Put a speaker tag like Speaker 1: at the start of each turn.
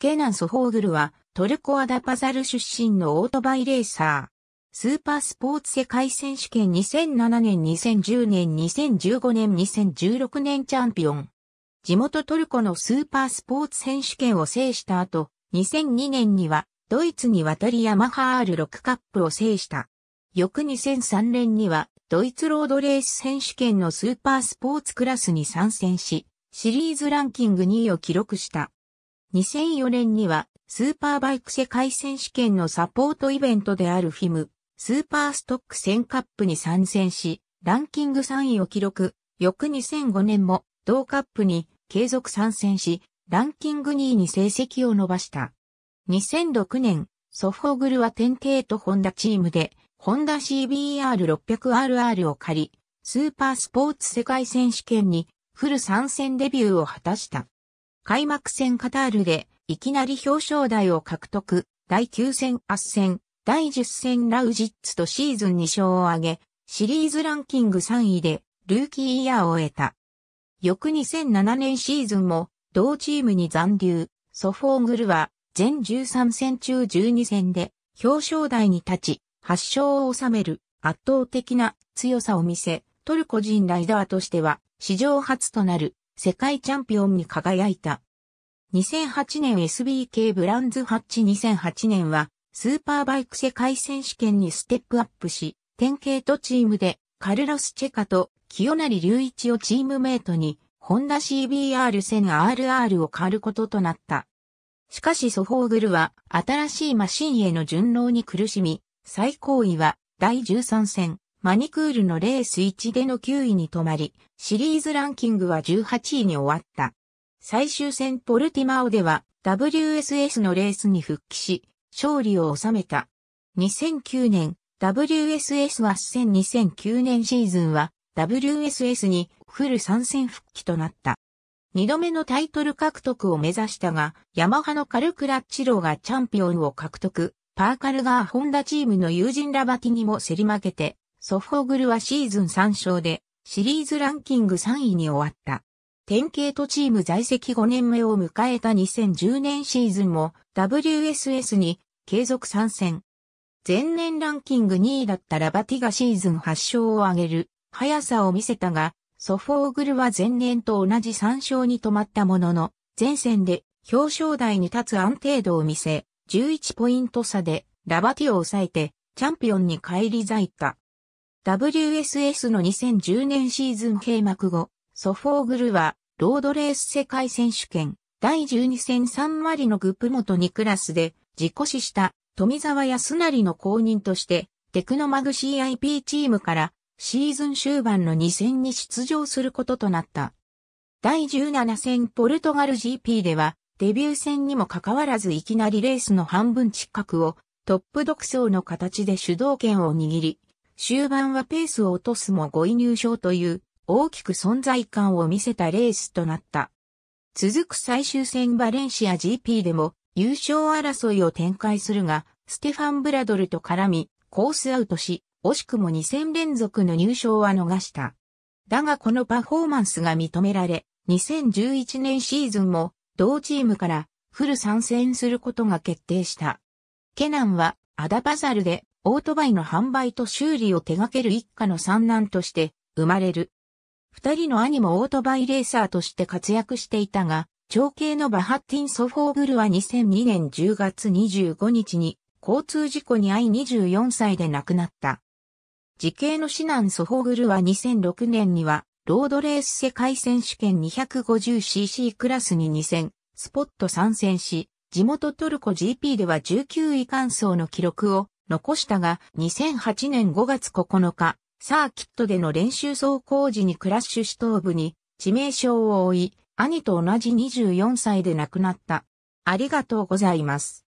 Speaker 1: ケナン・ソホーグルは、トルコ・アダパザル出身のオートバイレーサー。スーパースポーツ世界選手権2007年2010年2015年2016年チャンピオン。地元トルコのスーパースポーツ選手権を制した後、2002年にはドイツに渡りヤマハ R6 カップを制した。翌2003年にはドイツロードレース選手権のスーパースポーツクラスに参戦し、シリーズランキング2位を記録した。2004年にはスーパーバイク世界選手権のサポートイベントであるフィム、スーパーストック1000カップに参戦し、ランキング3位を記録。翌2005年も同カップに継続参戦し、ランキング2位に成績を伸ばした。2006年、ソフォグルはテンとホンダチームで、ホンダ CBR600RR を借り、スーパースポーツ世界選手権にフル参戦デビューを果たした。開幕戦カタールで、いきなり表彰台を獲得、第9戦圧戦、第10戦ラウジッツとシーズン2勝を挙げ、シリーズランキング3位で、ルーキーイヤーを得た。翌2007年シーズンも、同チームに残留、ソフォーグルは、全13戦中12戦で、表彰台に立ち、8勝を収める圧倒的な強さを見せ、トルコ人ライダーとしては史上初となる世界チャンピオンに輝いた。2008年 SBK ブランズハッチ2008年はスーパーバイク世界選手権にステップアップし、典型とチームでカルロス・チェカと清成隆一をチームメイトに、ホンダ CBR1000RR を変わることとなった。しかしソフォーグルは新しいマシンへの順応に苦しみ、最高位は第13戦マニクールのレース1での9位に止まり、シリーズランキングは18位に終わった。最終戦ポルティマオでは WSS のレースに復帰し、勝利を収めた。2009年、WSS は2009年シーズンは WSS にフル参戦復帰となった。二度目のタイトル獲得を目指したが、ヤマハのカルクラッチローがチャンピオンを獲得、パーカルーホンダチームの友人ラバティにも競り負けて、ソフォーグルはシーズン3勝で、シリーズランキング3位に終わった。典型とチーム在籍5年目を迎えた2010年シーズンも WSS に継続参戦。前年ランキング2位だったラバティがシーズン8勝を挙げる速さを見せたが、ソフォーグルは前年と同じ3勝に止まったものの、前線で表彰台に立つ安定度を見せ、11ポイント差でラバティを抑えてチャンピオンに返り咲いた。WSS の2010年シーズン閉幕後、ソフォーグルは、ロードレース世界選手権、第12戦3割のグップ元2クラスで、自己死した富沢康成の公認として、テクノマグ CIP チームからシーズン終盤の2戦に出場することとなった。第17戦ポルトガル GP では、デビュー戦にもかかわらずいきなりレースの半分近くをトップ独走の形で主導権を握り、終盤はペースを落とすも5位入賞という大きく存在感を見せたレースとなった。続く最終戦バレンシア GP でも優勝争いを展開するが、ステファン・ブラドルと絡み、コースアウトし、惜しくも2戦連続の入賞は逃した。だがこのパフォーマンスが認められ、2011年シーズンも同チームからフル参戦することが決定した。ケナンはアダバザルでオートバイの販売と修理を手掛ける一家の三男として生まれる。二人の兄もオートバイレーサーとして活躍していたが、長兄のバハッティン・ソフォーグルは2002年10月25日に交通事故に遭い24歳で亡くなった。時系のナン・ソフォーグルは2006年にはロードレース世界選手権 250cc クラスに2戦、スポット参戦し、地元トルコ GP では19位完走の記録を残したが、2008年5月9日、サーキットでの練習走行時にクラッシュ死頭部に致命傷を負い、兄と同じ24歳で亡くなった。ありがとうございます。